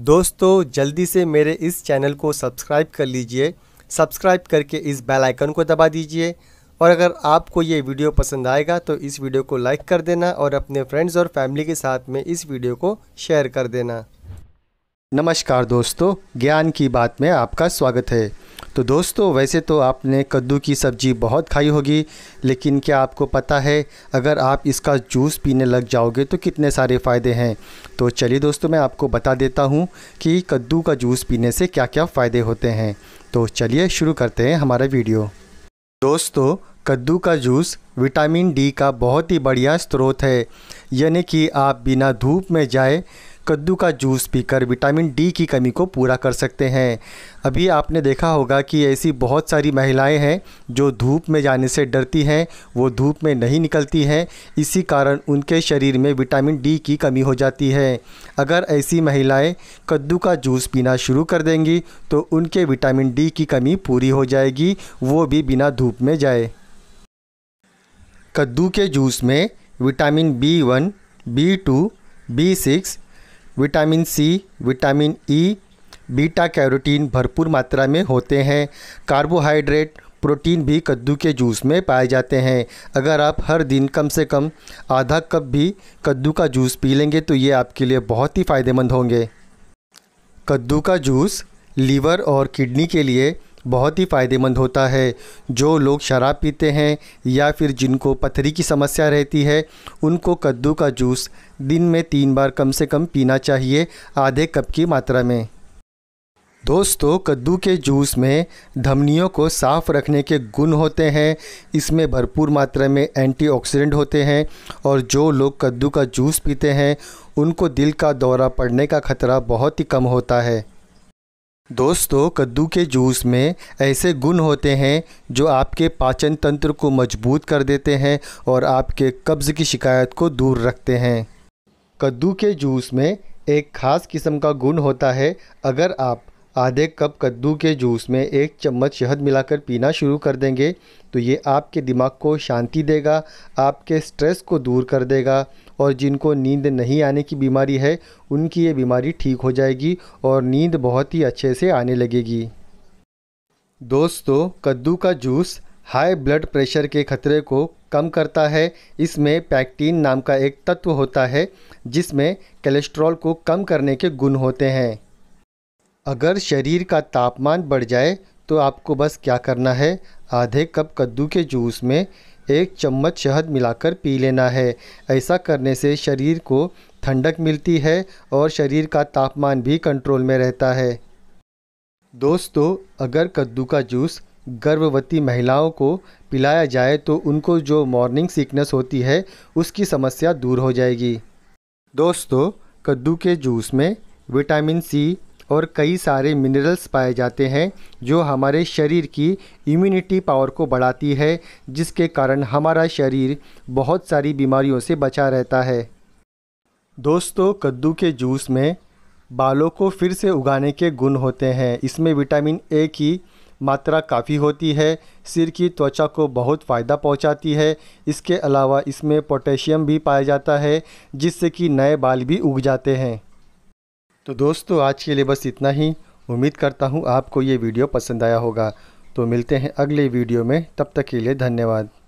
दोस्तों जल्दी से मेरे इस चैनल को सब्सक्राइब कर लीजिए सब्सक्राइब करके इस बेल आइकन को दबा दीजिए और अगर आपको ये वीडियो पसंद आएगा तो इस वीडियो को लाइक कर देना और अपने फ्रेंड्स और फैमिली के साथ में इस वीडियो को शेयर कर देना नमस्कार दोस्तों ज्ञान की बात में आपका स्वागत है तो दोस्तों वैसे तो आपने कद्दू की सब्ज़ी बहुत खाई होगी लेकिन क्या आपको पता है अगर आप इसका जूस पीने लग जाओगे तो कितने सारे फ़ायदे हैं तो चलिए दोस्तों मैं आपको बता देता हूँ कि कद्दू का जूस पीने से क्या क्या फ़ायदे होते हैं तो चलिए शुरू करते हैं हमारा वीडियो दोस्तों कद्दू का जूस विटामिन डी का बहुत ही बढ़िया स्रोत है यानी कि आप बिना धूप में जाए कद्दू का जूस पीकर विटामिन डी की कमी को पूरा कर सकते हैं अभी आपने देखा होगा कि ऐसी बहुत सारी महिलाएं हैं जो धूप में जाने से डरती हैं वो धूप में नहीं निकलती हैं इसी कारण उनके शरीर में विटामिन डी की कमी हो जाती है अगर ऐसी महिलाएं कद्दू का जूस पीना शुरू कर देंगी तो उनके विटामिन डी की कमी पूरी हो जाएगी वो भी बिना धूप में जाए कद्दू के जूस में vitamin B one B two B six vitamin C vitamin E beta carotene भरपूर मात्रा में होते हैं कार्बोहाइड्रेट प्रोटीन भी कद्दू के जूस में पाए जाते हैं अगर आप हर दिन कम से कम आधा कप भी कद्दू का जूस पी लेंगे तो ये आपके लिए बहुत ही फ़ायदेमंद होंगे कद्दू का जूस लीवर और किडनी के लिए बहुत ही फ़ायदेमंद होता है जो लोग शराब पीते हैं या फिर जिनको पथरी की समस्या रहती है उनको कद्दू का जूस दिन में तीन बार कम से कम पीना चाहिए आधे कप की मात्रा में दोस्तों कद्दू के जूस में धमनियों को साफ़ रखने के गुण होते हैं इसमें भरपूर मात्रा में एंटीऑक्सीडेंट होते हैं और जो लोग कद्दू का जूस पीते हैं उनको दिल का दौरा पड़ने का खतरा बहुत ही कम होता है दोस्तों कद्दू के जूस में ऐसे गुण होते हैं जो आपके पाचन तंत्र को मजबूत कर देते हैं और आपके कब्ज़ की शिकायत को दूर रखते हैं कद्दू के जूस में एक ख़ास किस्म का गुण होता है अगर आप आधे कप कद्दू के जूस में एक चम्मच शहद मिलाकर पीना शुरू कर देंगे तो ये आपके दिमाग को शांति देगा आपके स्ट्रेस को दूर कर देगा और जिनको नींद नहीं आने की बीमारी है उनकी ये बीमारी ठीक हो जाएगी और नींद बहुत ही अच्छे से आने लगेगी दोस्तों कद्दू का जूस हाई ब्लड प्रेशर के खतरे को कम करता है इसमें पैक्टीन नाम का एक तत्व होता है जिसमें कोलेस्ट्रॉल को कम करने के गुण होते हैं अगर शरीर का तापमान बढ़ जाए तो आपको बस क्या करना है आधे कप कद्दू के जूस में एक चम्मच शहद मिलाकर पी लेना है ऐसा करने से शरीर को ठंडक मिलती है और शरीर का तापमान भी कंट्रोल में रहता है दोस्तों अगर कद्दू का जूस गर्भवती महिलाओं को पिलाया जाए तो उनको जो मॉर्निंग सिकनेस होती है उसकी समस्या दूर हो जाएगी दोस्तों कद्दू के जूस में विटामिन सी और कई सारे मिनरल्स पाए जाते हैं जो हमारे शरीर की इम्यूनिटी पावर को बढ़ाती है जिसके कारण हमारा शरीर बहुत सारी बीमारियों से बचा रहता है दोस्तों कद्दू के जूस में बालों को फिर से उगाने के गुण होते हैं इसमें विटामिन ए की मात्रा काफ़ी होती है सिर की त्वचा को बहुत फ़ायदा पहुंचाती है इसके अलावा इसमें पोटेशियम भी पाया जाता है जिससे कि नए बाल भी उग जाते हैं तो दोस्तों आज के लिए बस इतना ही उम्मीद करता हूँ आपको ये वीडियो पसंद आया होगा तो मिलते हैं अगले वीडियो में तब तक के लिए धन्यवाद